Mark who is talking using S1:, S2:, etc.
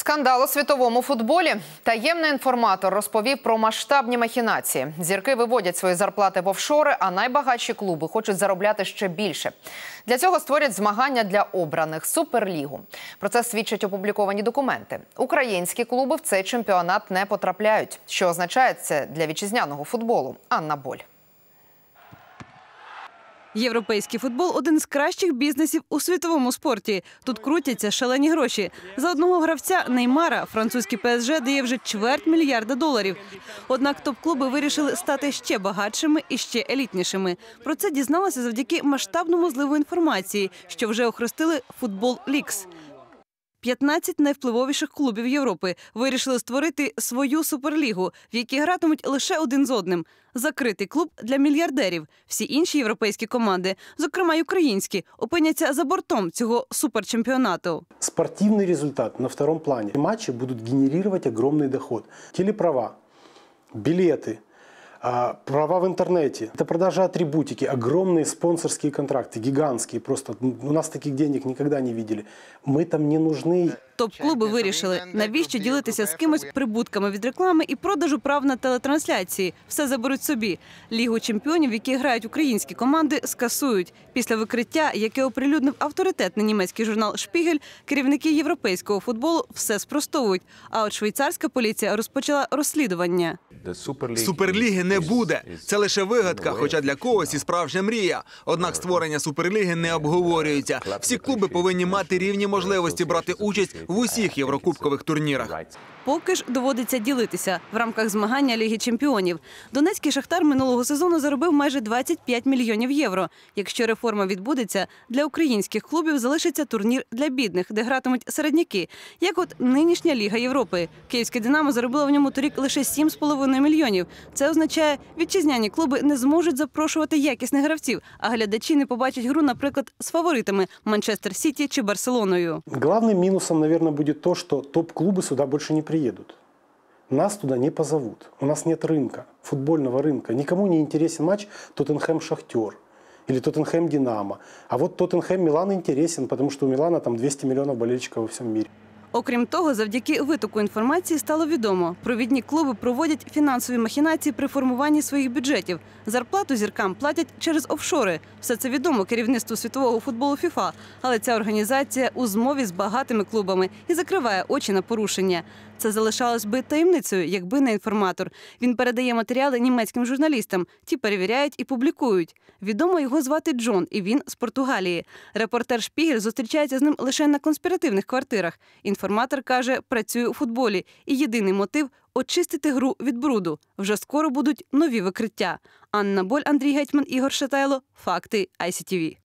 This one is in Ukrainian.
S1: Скандал у світовому футболі. Таємний інформатор розповів про масштабні махінації. Зірки виводять свої зарплати в офшори, а найбагатші клуби хочуть заробляти ще більше. Для цього створять змагання для обраних суперлігу. Про це свідчать опубліковані документи. Українські клуби в цей чемпіонат не потрапляють, що означає це для вітчизняного футболу. Анна Боль.
S2: Європейський футбол один з кращих бізнесів у світовому спорті. Тут крутяться шалені гроші. За одного гравця Неймара французький ПСЖ дає вже чверть мільярда доларів. Однак топ-клуби вирішили стати ще багатшими і ще елітнішими. Про це дізналася завдяки масштабному зливу інформації, що вже охрестили футбол Лікс. 15 найвпливовіших клубів Європи вирішили створити свою суперлігу, в якій гратимуть лише один з одним. Закритий клуб для мільярдерів. Всі інші європейські команди, зокрема й українські, опиняться за бортом цього суперчемпіонату.
S3: Спортивний результат на второму плані матчі будуть генерувати огромний доход. Тілі права, білети. Права в интернете, это продажа атрибутики, огромные спонсорские контракты, гигантские, просто ну, у нас таких денег никогда не видели. Мы там не нужны
S2: топ-клуби вирішили, навіщо ділитися з кимось прибутками від реклами і продажу прав на телетрансляції. Все заберуть собі. Лігу чемпіонів, які грають українські команди, скасують після викриття, яке оприлюднив авторитетний німецький журнал Шпігель. Керівники європейського футболу все спростовують. А от швейцарська поліція розпочала розслідування.
S3: Суперліги не буде. Це лише вигадка, хоча для когось і справжня мрія. Однак створення суперліги не обговорюється. Всі клуби повинні мати рівні можливості брати участь в усіх єврокубкових турнірах.
S2: Поки ж доводиться ділитися в рамках змагання Ліги Чемпіонів. Донецький шахтар минулого сезону заробив майже 25 мільйонів євро. Якщо реформа відбудеться, для українських клубів залишиться турнір для бідних, де гратимуть середняки. Як от нинішня Ліга Європи, Київське Динамо заробило в ньому торік лише 7,5 мільйонів. Це означає, вітчизняні клуби не зможуть запрошувати якісних гравців, а глядачі не побачать гру, наприклад, з фаворитами Манчестер Сіті чи Барселоною.
S3: Главним мінусом, мабуть, буде те, що топ-клуби сюди більше не приедут. Нас туда не позовут. У нас нет рынка, футбольного рынка. Никому не интересен матч Тоттенхэм-Шахтер или Тоттенхэм-Динамо. А вот Тоттенхэм-Милан интересен, потому что у Милана там 200 миллионов болельщиков во всем мире.
S2: Окрім того, завдяки витоку інформації стало відомо, провідні клуби проводять фінансові махінації при формуванні своїх бюджетів. Зарплату зіркам платять через офшори. Все це відомо керівництву світового футболу ФІФА, але ця організація у змові з багатими клубами і закриває очі на порушення. Це залишалось би таємницею, якби не інформатор. Він передає матеріали німецьким журналістам. Ті перевіряють і публікують. Відомо його звати Джон, і він з Португалії. Репортер Шпігель зустрічається з ним лише на конспіративних квартирах інформатор каже, працює у футболі, і єдиний мотив очистити гру від бруду. Вже скоро будуть нові викриття. Анна Боль, Андрій Гетьман, Ігор Шатайло. Факти ICTV.